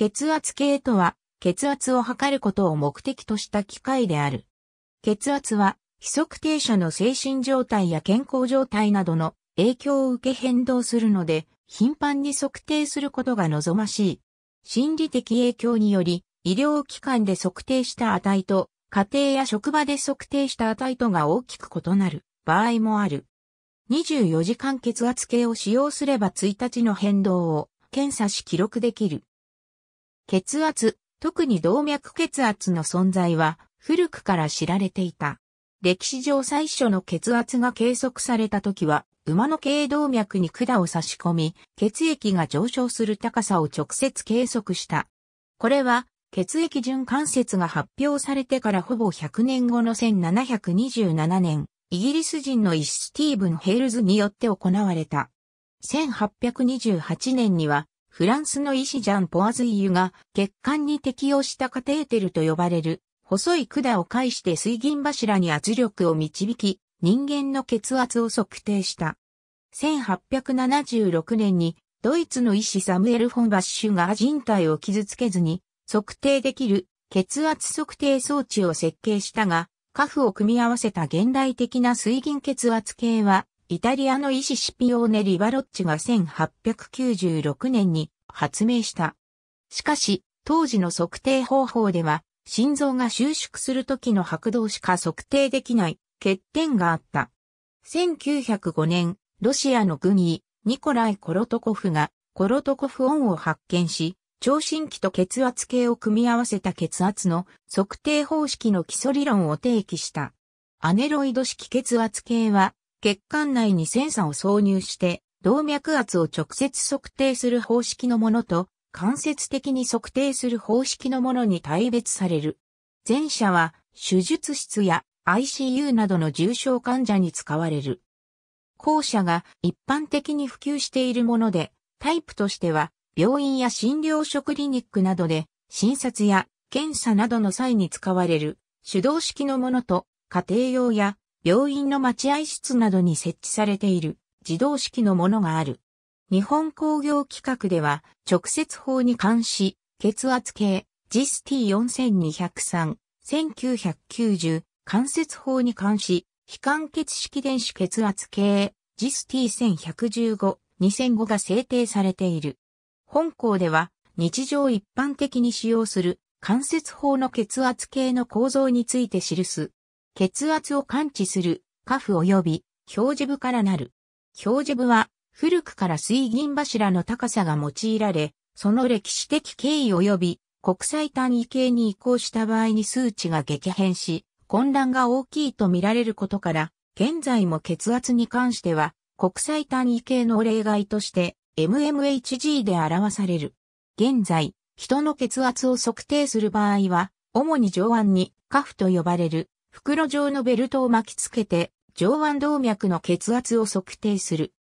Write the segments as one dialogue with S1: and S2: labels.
S1: 血圧計とは、血圧を測ることを目的とした機械である。血圧は、非測定者の精神状態や健康状態などの影響を受け変動するので、頻繁に測定することが望ましい。心理的影響により、医療機関で測定した値と、家庭や職場で測定した値とが大きく異なる場合もある。24時間血圧計を使用すれば1日の変動を検査し記録できる。血圧、特に動脈血圧の存在は古くから知られていた。歴史上最初の血圧が計測された時は、馬の軽動脈に管を差し込み、血液が上昇する高さを直接計測した。これは、血液循環節が発表されてからほぼ100年後の1727年、イギリス人の医師スティーブン・ヘールズによって行われた。1828年にはフランスの医師ジャン・ポアズイユが血管に適応したカテーテルと呼ばれる細い管を介して水銀柱に圧力を導き人間の血圧を測定した。1876年にドイツの医師サムエル・フォン・バッシュが人体を傷つけずに測定できる血圧測定装置を設計したが、カフを組み合わせた現代的な水銀血圧計はイタリアの医師シピオーネ・リバロッチが1896年に発明した。しかし、当時の測定方法では、心臓が収縮する時の拍動しか測定できない欠点があった。1905年、ロシアの軍医、ニコライ・コロトコフが、コロトコフ音を発見し、聴診器と血圧計を組み合わせた血圧の測定方式の基礎理論を提起した。アネロイド式血圧計は、血管内にセンサを挿入して、動脈圧を直接測定する方式のものと、間接的に測定する方式のものに対別される。前者は、手術室や ICU などの重症患者に使われる。後者が一般的に普及しているもので、タイプとしては、病院や診療所クリニックなどで、診察や検査などの際に使われる、手動式のものと、家庭用や病院の待合室などに設置されている自動式のものがある。日本工業規格では、直接法に関し、血圧計、JIS T4203、1990、関節法に関し、非関血式電子血圧計、ジ i s T1115、2005が制定されている。本校では、日常一般的に使用する関節法の血圧計の構造について記す血圧を感知する、カフ及び表示部からなる。表示部は古くから水銀柱の高さが用いられ、その歴史的経緯及び国際単位系に移行した場合に数値が激変し、混乱が大きいと見られることから、現在も血圧に関しては国際単位系の例外として MMHG で表される。現在、人の血圧を測定する場合は、主に上腕にカフと呼ばれる袋状のベルトを巻きつけて、上腕動脈の血圧を測定する。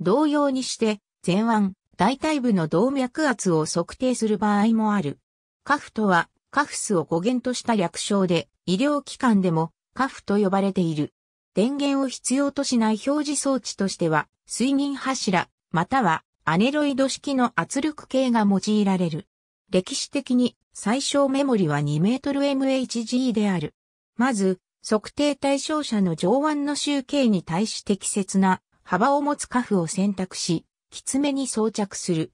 S1: 同様にして、前腕、大腿部の動脈圧を測定する場合もある。カフとは、カフスを語源とした略称で、医療機関でもカフと呼ばれている。電源を必要としない表示装置としては、睡眠柱、またはアネロイド式の圧力計が用いられる。歴史的に最小メモリは 2MHg である。まず、測定対象者の上腕の集計に対し適切な幅を持つカフを選択し、きつめに装着する。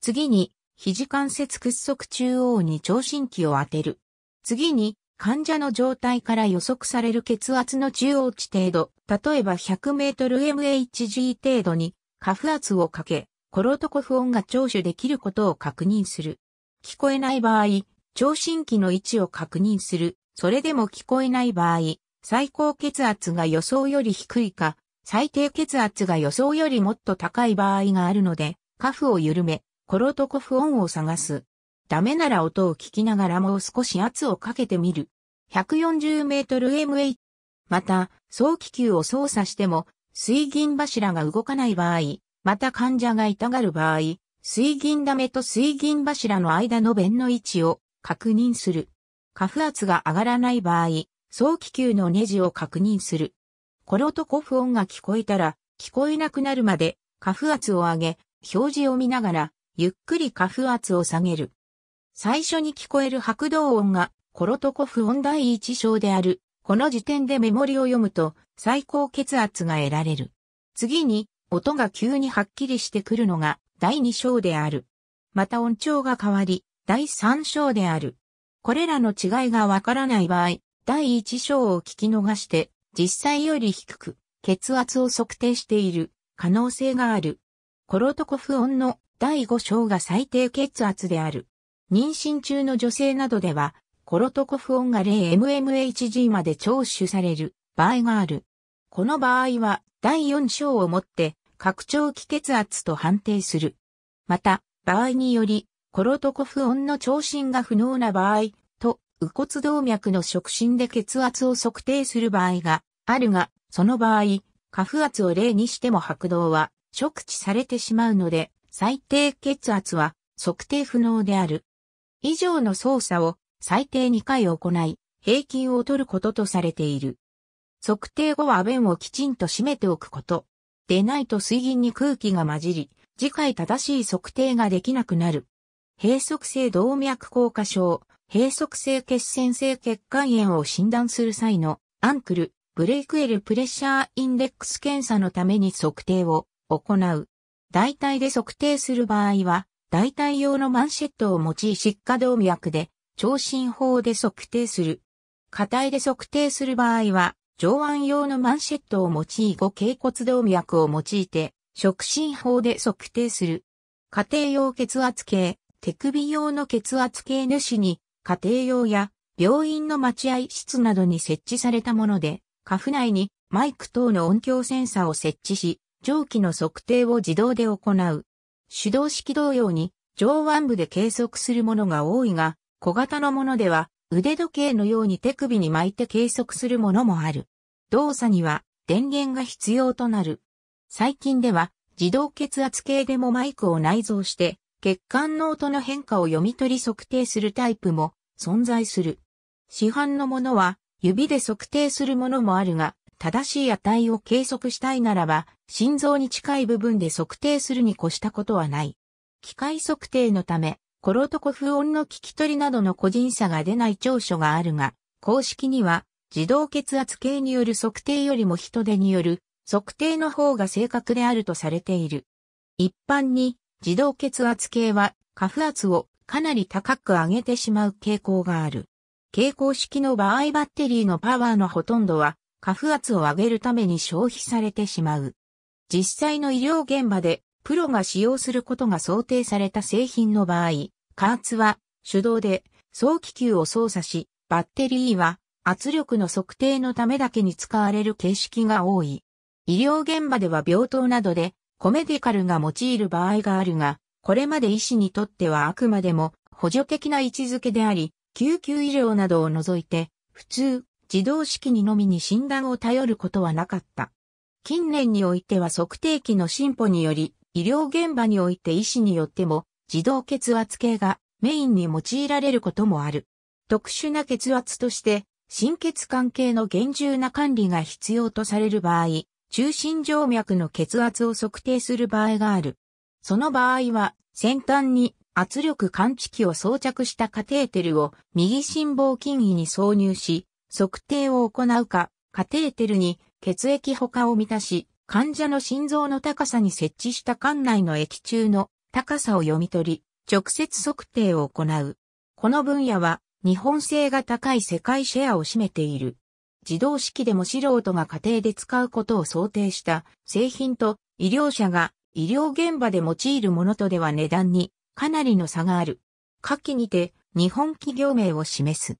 S1: 次に、肘関節屈側中央に聴診器を当てる。次に、患者の状態から予測される血圧の中央値程度、例えば 100mmHg 程度に、カフ圧をかけ、コロトコフ音が聴取できることを確認する。聞こえない場合、聴診器の位置を確認する。それでも聞こえない場合、最高血圧が予想より低いか、最低血圧が予想よりもっと高い場合があるので、カフを緩め、コロトコフ音を探す。ダメなら音を聞きながらもう少し圧をかけてみる。140メートル MH。また、早期球を操作しても、水銀柱が動かない場合、また患者が痛がる場合、水銀ダメと水銀柱の間の弁の位置を確認する。過負圧が上がらない場合、早期球のネジを確認する。コロトコフ音が聞こえたら、聞こえなくなるまで、過負圧を上げ、表示を見ながら、ゆっくり過負圧を下げる。最初に聞こえる拍動音が、コロトコフ音第一章である。この時点でメモリを読むと、最高血圧が得られる。次に、音が急にはっきりしてくるのが、第二章である。また音調が変わり、第三章である。これらの違いがわからない場合、第1章を聞き逃して、実際より低く、血圧を測定している可能性がある。コロトコフ音の第5章が最低血圧である。妊娠中の女性などでは、コロトコフ音が 0mmHg まで聴取される場合がある。この場合は、第4章をもって、拡張期血圧と判定する。また、場合により、コロトコフ音の聴診が不能な場合と、右骨動脈の触診で血圧を測定する場合があるが、その場合、下腹圧を例にしても拍動は触知されてしまうので、最低血圧は測定不能である。以上の操作を最低2回行い、平均を取ることとされている。測定後は弁をきちんと閉めておくこと。でないと水銀に空気が混じり、次回正しい測定ができなくなる。閉塞性動脈硬化症、閉塞性血栓性血管炎を診断する際のアンクル、ブレイクエルプレッシャーインデックス検査のために測定を行う。大体で測定する場合は、大体用のマンシェットを用い疾患動脈で、聴診法で測定する。硬いで測定する場合は、上腕用のマンシェットを用い後頸骨動脈を用いて、触診法で測定する。家庭用血圧計、手首用の血圧計主に家庭用や病院の待合室などに設置されたもので、下腹内にマイク等の音響センサーを設置し、蒸気の測定を自動で行う。手動式同様に上腕部で計測するものが多いが、小型のものでは腕時計のように手首に巻いて計測するものもある。動作には電源が必要となる。最近では自動血圧計でもマイクを内蔵して血管の音の変化を読み取り測定するタイプも存在する。市販のものは指で測定するものもあるが、正しい値を計測したいならば、心臓に近い部分で測定するに越したことはない。機械測定のため、コロトコフ音の聞き取りなどの個人差が出ない長所があるが、公式には自動血圧計による測定よりも人手による測定の方が正確であるとされている。一般に自動血圧計は、下腹圧をかなり高く上げてしまう傾向がある。傾向式の場合バッテリーのパワーのほとんどは、下腹圧を上げるために消費されてしまう。実際の医療現場で、プロが使用することが想定された製品の場合、加圧は手動で早期球を操作し、バッテリーは圧力の測定のためだけに使われる形式が多い。医療現場では病棟などでコメディカルが用いる場合があるが、これまで医師にとってはあくまでも補助的な位置づけであり、救急医療などを除いて、普通、自動式にのみに診断を頼ることはなかった。近年においては測定器の進歩により、医療現場において医師によっても、自動血圧計がメインに用いられることもある。特殊な血圧として、心血関係の厳重な管理が必要とされる場合、中心静脈の血圧を測定する場合がある。その場合は、先端に圧力感知器を装着したカテーテルを右心房筋位に挿入し、測定を行うか、カテーテルに血液保管を満たし、患者の心臓の高さに設置した管内の液中の高さを読み取り、直接測定を行う。この分野は日本製が高い世界シェアを占めている。自動式でも素人が家庭で使うことを想定した製品と医療者が医療現場で用いるものとでは値段にかなりの差がある。下記にて日本企業名を示す。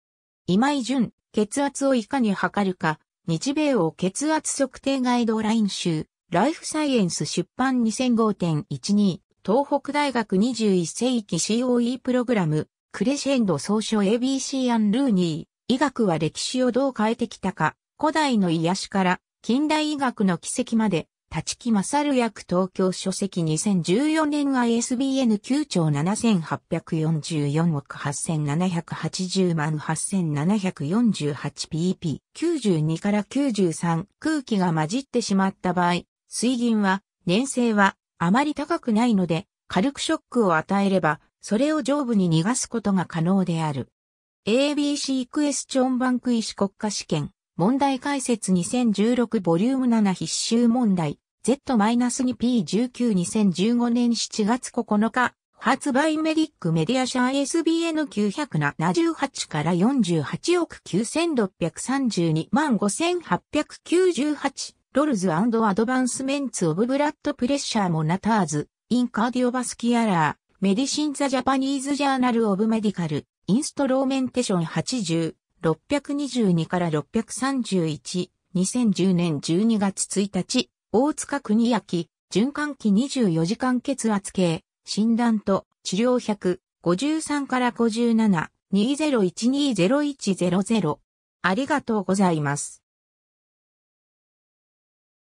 S1: 今井淳、血圧をいかに測るか、日米を血圧測定ガイドライン集、ライフサイエンス出版2005.12、東北大学21世紀 COE プログラム、クレシェンド総書 ABC アン・ルーニー。医学は歴史をどう変えてきたか、古代の癒しから近代医学の奇跡まで、立木勝る役東京書籍2014年 ISBN 9兆7844億8780万 8748pp92 から93空気が混じってしまった場合、水銀は粘性はあまり高くないので、軽くショックを与えれば、それを上部に逃がすことが可能である。ABC クエスチョンバンク医師国家試験、問題解説2016ボリューム7必修問題、Z-2P192015 年7月9日、発売メディックメディア社 i SBN978 から48億9632万5898ロルズアドバンスメンツオブブラッドプレッシャーモナターズ、インカーディオバスキアラー、メディシンザジャパニーズジャーナルオブメディカル。インストローメンテション80、622から631、2010年12月1日、大塚国明、循環器24時間血圧計、診断と治療153から57、20120100。ありがとうございます。